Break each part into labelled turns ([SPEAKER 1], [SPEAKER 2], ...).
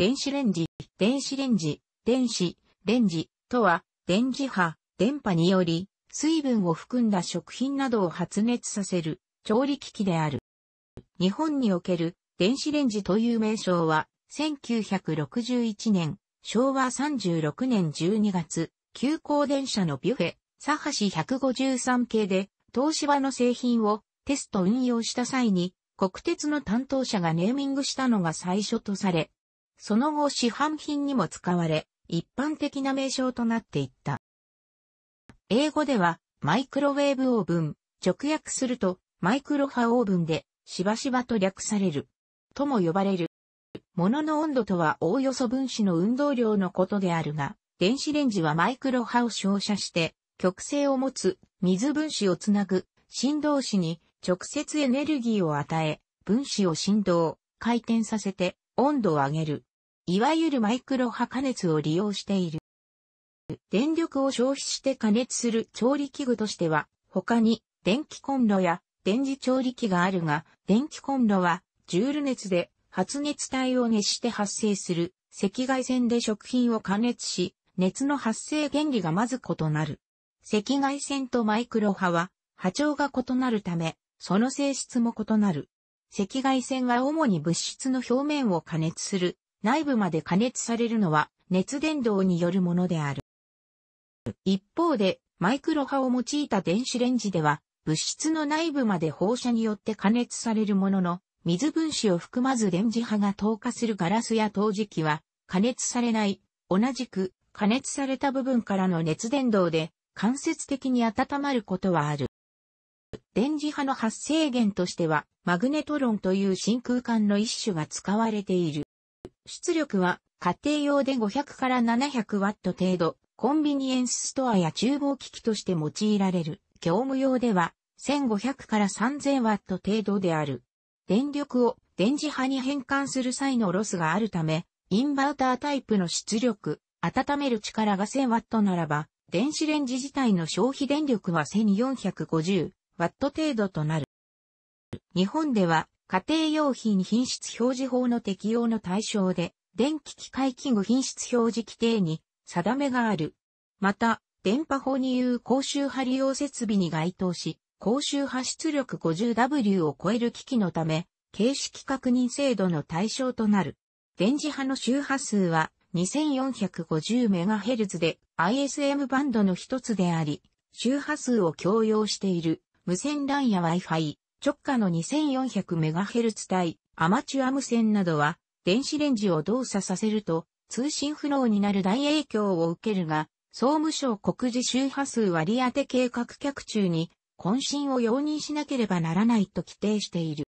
[SPEAKER 1] 電子レンジ、電子レンジ、電子、レンジとは、電磁波、電波により、水分を含んだ食品などを発熱させる調理機器である。日本における電子レンジという名称は、1961年、昭和36年12月、急行電車のビュフェ、サハシ153系で、東芝の製品をテスト運用した際に、国鉄の担当者がネーミングしたのが最初とされ、その後市販品にも使われ、一般的な名称となっていった。英語では、マイクロウェーブオーブン、直訳すると、マイクロ波オーブンで、しばしばと略される、とも呼ばれる。物の温度とはおおよそ分子の運動量のことであるが、電子レンジはマイクロ波を照射して、極性を持つ水分子をつなぐ振動子に直接エネルギーを与え、分子を振動、回転させて温度を上げる。いわゆるマイクロ波加熱を利用している。電力を消費して加熱する調理器具としては、他に電気コンロや電磁調理器があるが、電気コンロはジュール熱で発熱体を熱して発生する赤外線で食品を加熱し、熱の発生原理がまず異なる。赤外線とマイクロ波は波長が異なるため、その性質も異なる。赤外線は主に物質の表面を加熱する内部まで加熱されるのは熱伝導によるものである。一方で、マイクロ波を用いた電子レンジでは、物質の内部まで放射によって加熱されるものの、水分子を含まず電磁波が透過するガラスや陶磁器は加熱されない。同じく加熱された部分からの熱伝導で間接的に温まることはある。電磁波の発生源としてはマグネトロンという真空管の一種が使われている。出力は家庭用で500から700ワット程度、コンビニエンスストアや厨房機器として用いられる。業務用では1500から3000ワット程度である。電力を電磁波に変換する際のロスがあるため、インバータータイプの出力、温める力が1000ワットならば、電子レンジ自体の消費電力は1450ワット程度となる。日本では家庭用品品質表示法の適用の対象で、電気機械器具品質表示規定に定めがある。また、電波法に言う高周波利用設備に該当し、高周波出力 50W を超える機器のため、形式確認制度の対象となる。電磁波の周波数は 2450MHz で ISM バンドの一つであり、周波数を共用している無線 LAN や Wi-Fi、直下の 2400MHz 帯、アマチュア無線などは、電子レンジを動作させると、通信不能になる大影響を受けるが、総務省告示周波数割当計画客中に、渾身を容認しなければならないと規定している。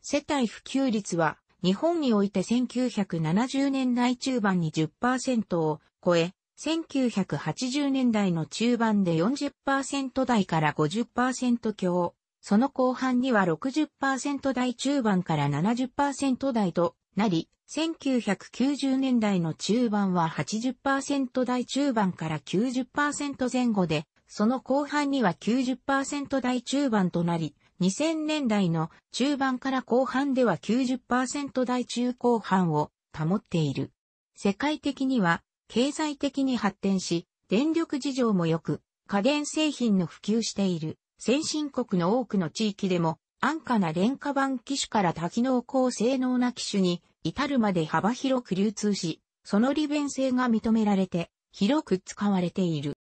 [SPEAKER 1] 世帯普及率は、日本において1970年代中盤に10%を超え、1980年代の中盤で40%台から50%強、その後半には60%台中盤から70%台となり、1990年代の中盤は80%台中盤から90%前後で、その後半には90%台中盤となり、2000年代の中盤から後半では90%台中後半を保っている。世界的には経済的に発展し、電力事情も良く、家電製品の普及している。先進国の多くの地域でも安価な廉価版機種から多機能高性能な機種に至るまで幅広く流通し、その利便性が認められて広く使われている。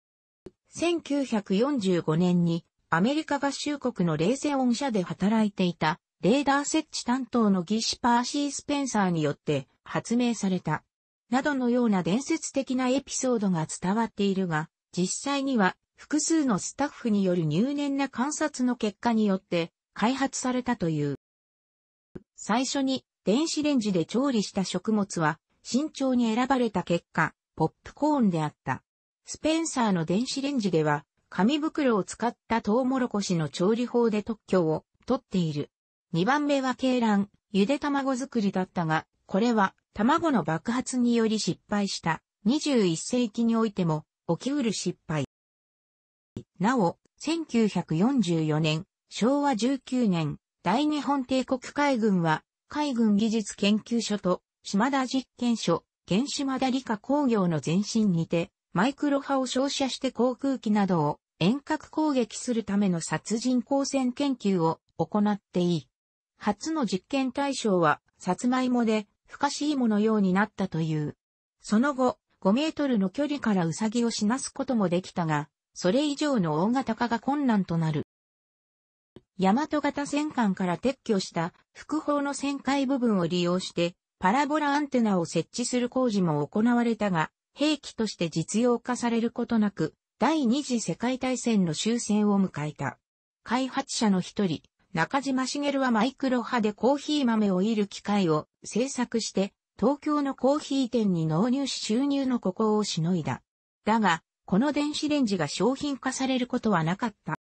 [SPEAKER 1] 1945年にアメリカ合衆国のレーセオン社で働いていたレーダー設置担当の技師パーシー・スペンサーによって発明された。などのような伝説的なエピソードが伝わっているが、実際には複数のスタッフによる入念な観察の結果によって開発されたという。最初に電子レンジで調理した食物は慎重に選ばれた結果、ポップコーンであった。スペンサーの電子レンジでは紙袋を使ったトウモロコシの調理法で特許を取っている。2番目は鶏卵、ゆで卵作りだったが、これは卵の爆発により失敗した。21世紀においても起きうる失敗。なお、1944年、昭和19年、大日本帝国海軍は、海軍技術研究所と、島田実験所、原島田理科工業の前身にて、マイクロ波を照射して航空機などを遠隔攻撃するための殺人光線研究を行っていい。初の実験対象は、サツマイモで、不可思議ものようになったという。その後、5メートルの距離からウサギを死なすこともできたが、それ以上の大型化が困難となる。大和型戦艦から撤去した複方の旋回部分を利用してパラボラアンテナを設置する工事も行われたが、兵器として実用化されることなく、第二次世界大戦の終戦を迎えた。開発者の一人、中島茂はマイクロ波でコーヒー豆を煎る機械を製作して、東京のコーヒー店に納入し収入のここをしのいだ。だが、この電子レンジが商品化されることはなかった。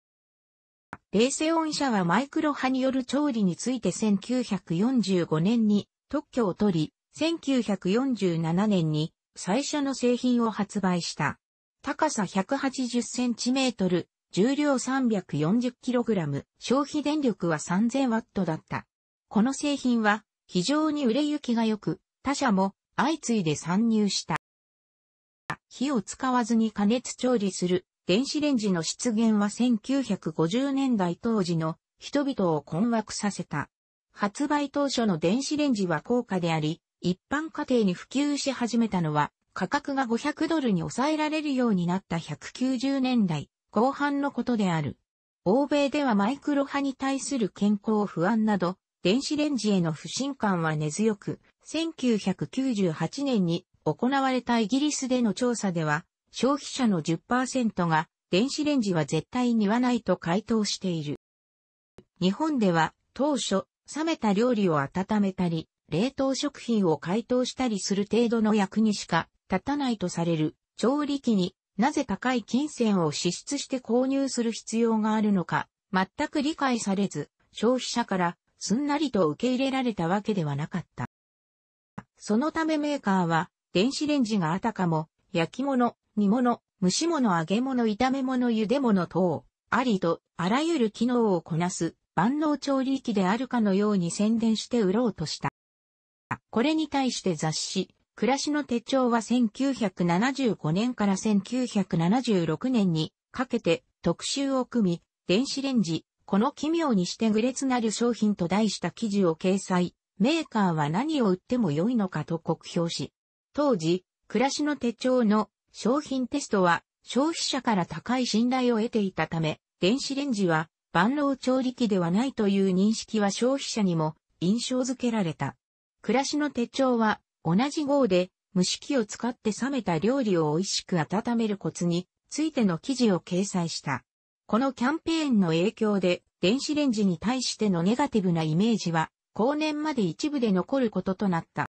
[SPEAKER 1] 冷製音社はマイクロ波による調理について1945年に特許を取り、1947年に最初の製品を発売した。高さ 180cm、重量 340kg、消費電力は3 0 0 0トだった。この製品は非常に売れ行きが良く、他社も相次いで参入した。火を使わずに加熱調理する電子レンジの出現は1950年代当時の人々を困惑させた。発売当初の電子レンジは高価であり、一般家庭に普及し始めたのは、価格が500ドルに抑えられるようになった190年代後半のことである。欧米ではマイクロ波に対する健康不安など、電子レンジへの不信感は根強く、1998年に行われたイギリスでの調査では、消費者の10%が電子レンジは絶対にはないと回答している。日本では当初、冷めた料理を温めたり、冷凍食品を解凍したりする程度の役にしか立たないとされる調理器になぜ高い金銭を支出して購入する必要があるのか全く理解されず消費者からすんなりと受け入れられたわけではなかった。そのためメーカーは電子レンジがあたかも、焼き物、煮物、蒸し物、揚げ物、炒め物、茹で物等、ありと、あらゆる機能をこなす、万能調理器であるかのように宣伝して売ろうとした。これに対して雑誌、暮らしの手帳は1975年から1976年にかけて特集を組み、電子レンジ、この奇妙にしてグレツなる商品と題した記事を掲載、メーカーは何を売っても良いのかと告評し、当時、暮らしの手帳の商品テストは消費者から高い信頼を得ていたため、電子レンジは万能調理器ではないという認識は消費者にも印象づけられた。暮らしの手帳は同じ号で蒸し器を使って冷めた料理を美味しく温めるコツについての記事を掲載した。このキャンペーンの影響で電子レンジに対してのネガティブなイメージは後年まで一部で残ることとなった。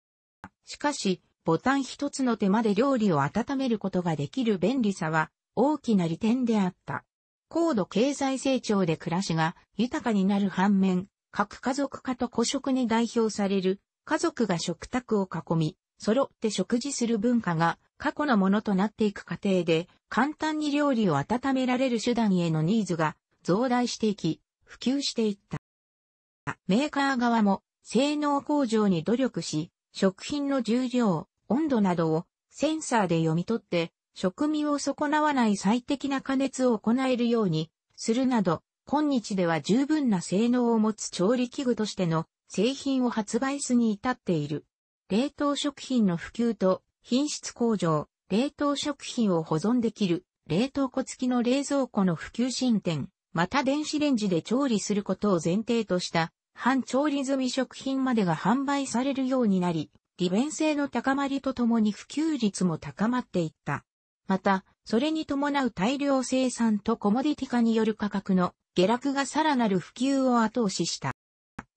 [SPEAKER 1] しかし、ボタン一つの手間で料理を温めることができる便利さは大きな利点であった。高度経済成長で暮らしが豊かになる反面、核家族化と個食に代表される家族が食卓を囲み、揃って食事する文化が過去のものとなっていく過程で簡単に料理を温められる手段へのニーズが増大していき、普及していった。メーカー側も性能向上に努力し、食品の重量、温度などをセンサーで読み取って、食味を損なわない最適な加熱を行えるようにするなど、今日では十分な性能を持つ調理器具としての製品を発売すに至っている。冷凍食品の普及と品質向上、冷凍食品を保存できる冷凍庫付きの冷蔵庫の普及進展、また電子レンジで調理することを前提とした半調理済み食品までが販売されるようになり、利便性の高まりとともに普及率も高まっていった。また、それに伴う大量生産とコモディティ化による価格の下落がさらなる普及を後押しした。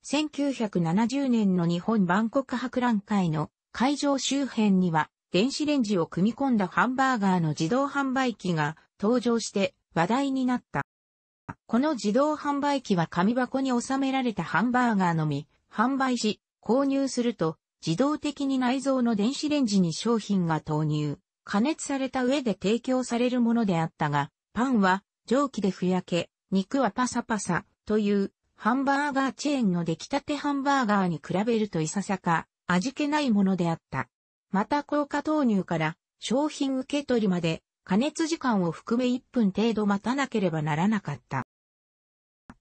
[SPEAKER 1] 1970年の日本万国博覧会の会場周辺には電子レンジを組み込んだハンバーガーの自動販売機が登場して話題になった。この自動販売機は紙箱に収められたハンバーガーのみ販売し購入すると自動的に内蔵の電子レンジに商品が投入、加熱された上で提供されるものであったが、パンは蒸気でふやけ、肉はパサパサというハンバーガーチェーンの出来立てハンバーガーに比べるといささか味気ないものであった。また効果投入から商品受け取りまで加熱時間を含め1分程度待たなければならなかった。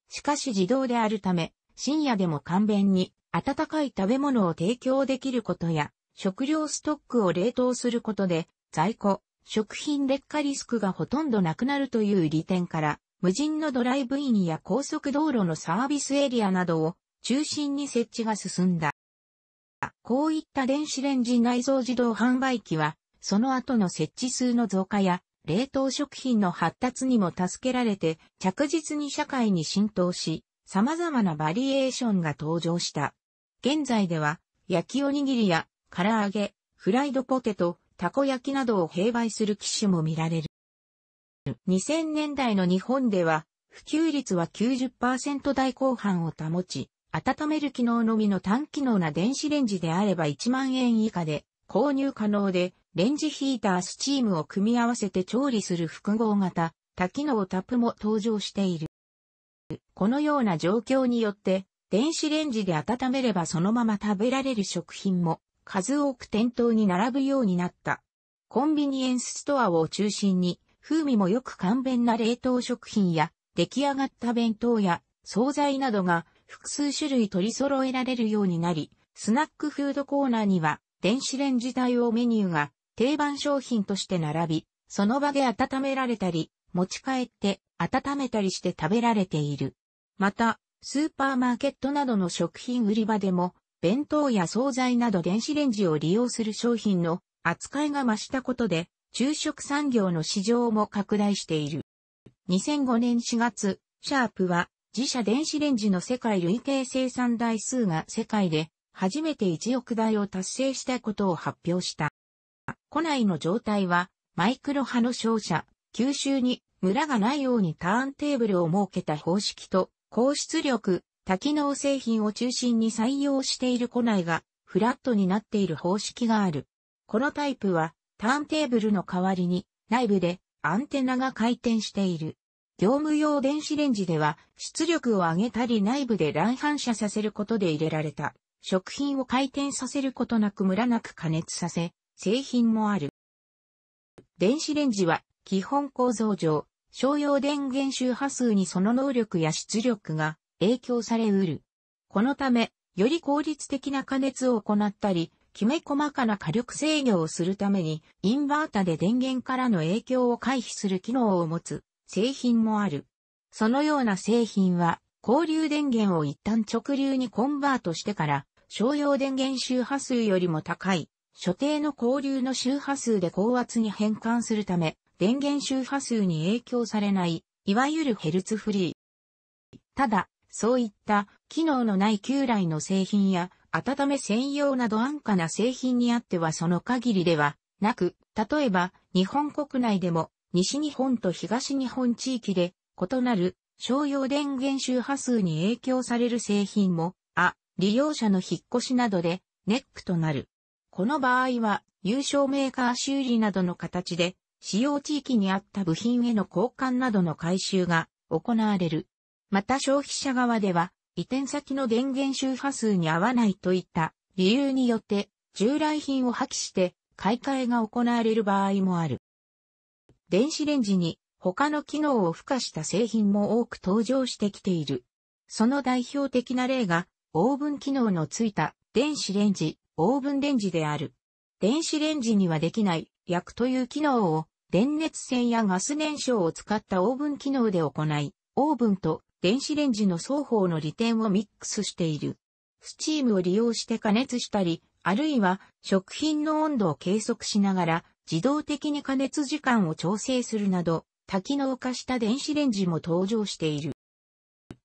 [SPEAKER 1] しかし自動であるため深夜でも簡便に温かい食べ物を提供できることや、食料ストックを冷凍することで、在庫、食品劣化リスクがほとんどなくなるという利点から、無人のドライブインや高速道路のサービスエリアなどを中心に設置が進んだ。こういった電子レンジ内蔵自動販売機は、その後の設置数の増加や、冷凍食品の発達にも助けられて、着実に社会に浸透し、様々なバリエーションが登場した。現在では、焼きおにぎりや、唐揚げ、フライドポテト、たこ焼きなどを併売する機種も見られる。2000年代の日本では、普及率は90%台後半を保ち、温める機能のみの単機能な電子レンジであれば1万円以下で購入可能で、レンジヒータースチームを組み合わせて調理する複合型、多機能タップも登場している。このような状況によって、電子レンジで温めればそのまま食べられる食品も数多く店頭に並ぶようになった。コンビニエンスストアを中心に風味もよく簡便な冷凍食品や出来上がった弁当や惣菜などが複数種類取り揃えられるようになり、スナックフードコーナーには電子レンジ対応メニューが定番商品として並び、その場で温められたり、持ち帰って温めたりして食べられている。また、スーパーマーケットなどの食品売り場でも、弁当や惣菜など電子レンジを利用する商品の扱いが増したことで、昼食産業の市場も拡大している。2005年4月、シャープは自社電子レンジの世界累計生産台数が世界で初めて1億台を達成したことを発表した。庫内の状態はマイクロ波の商社、九州に村がないようにターンテーブルを設けた方式と高出力、多機能製品を中心に採用している庫内がフラットになっている方式がある。このタイプはターンテーブルの代わりに内部でアンテナが回転している。業務用電子レンジでは出力を上げたり内部で乱反射させることで入れられた食品を回転させることなくムラなく加熱させ製品もある。電子レンジは基本構造上商用電源周波数にその能力や出力が影響されうる。このため、より効率的な加熱を行ったり、きめ細かな火力制御をするために、インバータで電源からの影響を回避する機能を持つ製品もある。そのような製品は、交流電源を一旦直流にコンバートしてから、商用電源周波数よりも高い、所定の交流の周波数で高圧に変換するため、電源周波数に影響されない、いわゆるヘルツフリー。ただ、そういった機能のない旧来の製品や温め専用など安価な製品にあってはその限りではなく、例えば日本国内でも西日本と東日本地域で異なる商用電源周波数に影響される製品も、あ、利用者の引っ越しなどでネックとなる。この場合は、優勝メーカー修理などの形で使用地域にあった部品への交換などの回収が行われる。また消費者側では、移転先の電源周波数に合わないといった理由によって従来品を破棄して買い替えが行われる場合もある。電子レンジに他の機能を付加した製品も多く登場してきている。その代表的な例がオーブン機能のついた電子レンジ、オーブンレンジである。電子レンジにはできない焼くという機能を電熱線やガス燃焼を使ったオーブン機能で行い、オーブンと電子レンジの双方の利点をミックスしている。スチームを利用して加熱したり、あるいは食品の温度を計測しながら自動的に加熱時間を調整するなど、多機能化した電子レンジも登場している。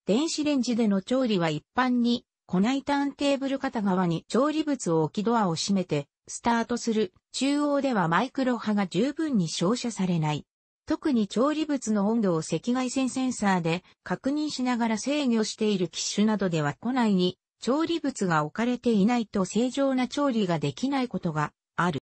[SPEAKER 1] 電子レンジでの調理は一般に、庫内ターンテーブル片側に調理物を置きドアを閉めて、スタートする中央ではマイクロ波が十分に照射されない。特に調理物の温度を赤外線センサーで確認しながら制御している機種などでは庫内に調理物が置かれていないと正常な調理ができないことがある。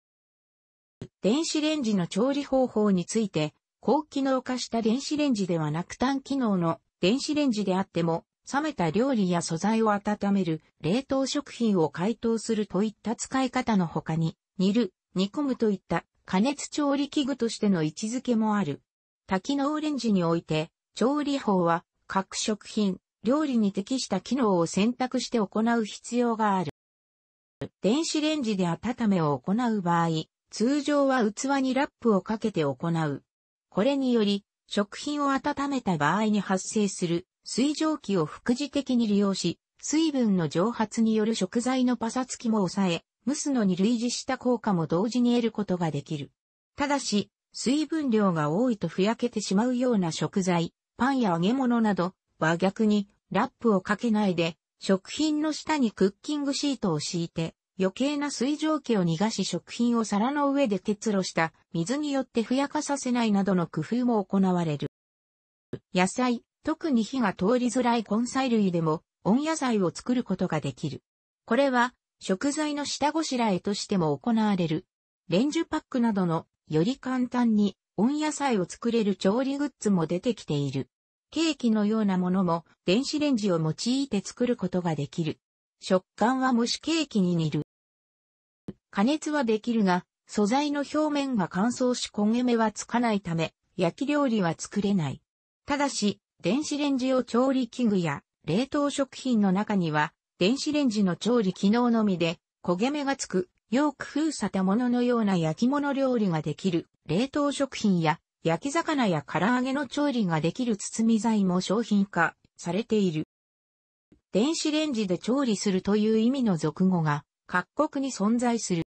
[SPEAKER 1] 電子レンジの調理方法について、高機能化した電子レンジではなく単機能の電子レンジであっても冷めた料理や素材を温める、冷凍食品を解凍するといった使い方の他に、煮る、煮込むといった加熱調理器具としての位置づけもある。多機能レンジにおいて、調理法は各食品、料理に適した機能を選択して行う必要がある。電子レンジで温めを行う場合、通常は器にラップをかけて行う。これにより、食品を温めた場合に発生する水蒸気を副次的に利用し、水分の蒸発による食材のパサつきも抑え、蒸すのに類似した効果も同時に得ることができる。ただし、水分量が多いとふやけてしまうような食材、パンや揚げ物などは逆にラップをかけないで、食品の下にクッキングシートを敷いて、余計な水蒸気を逃がし食品を皿の上で結露した水によってふやかさせないなどの工夫も行われる。野菜、特に火が通りづらい根菜類でも温野菜を作ることができる。これは食材の下ごしらえとしても行われる。レンジュパックなどのより簡単に温野菜を作れる調理グッズも出てきている。ケーキのようなものも電子レンジを用いて作ることができる。食感は蒸しケーキに似る。加熱はできるが、素材の表面が乾燥し焦げ目はつかないため、焼き料理は作れない。ただし、電子レンジ用調理器具や冷凍食品の中には、電子レンジの調理機能のみで焦げ目がつく、よく封さたもののような焼き物料理ができる、冷凍食品や焼き魚や唐揚げの調理ができる包み材も商品化されている。電子レンジで調理するという意味の俗語が各国に存在する。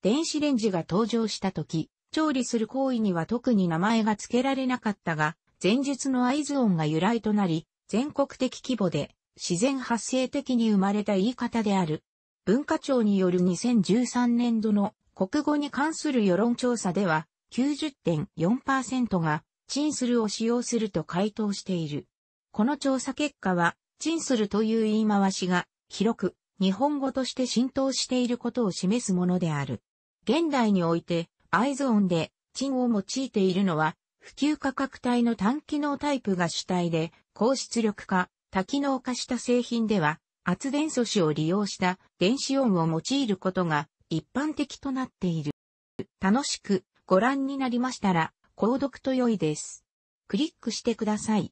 [SPEAKER 1] 電子レンジが登場した時、調理する行為には特に名前が付けられなかったが、前述の合図音が由来となり、全国的規模で自然発生的に生まれた言い方である。文化庁による2013年度の国語に関する世論調査では90.4%がチンするを使用すると回答している。この調査結果は、チンするという言い回しが広く日本語として浸透していることを示すものである。現代において、合図音でチンを用いているのは普及価格帯の単機能タイプが主体で、高出力化、多機能化した製品では、圧電素子を利用した電子音を用いることが一般的となっている。楽しくご覧になりましたら、購読と良いです。クリックしてください。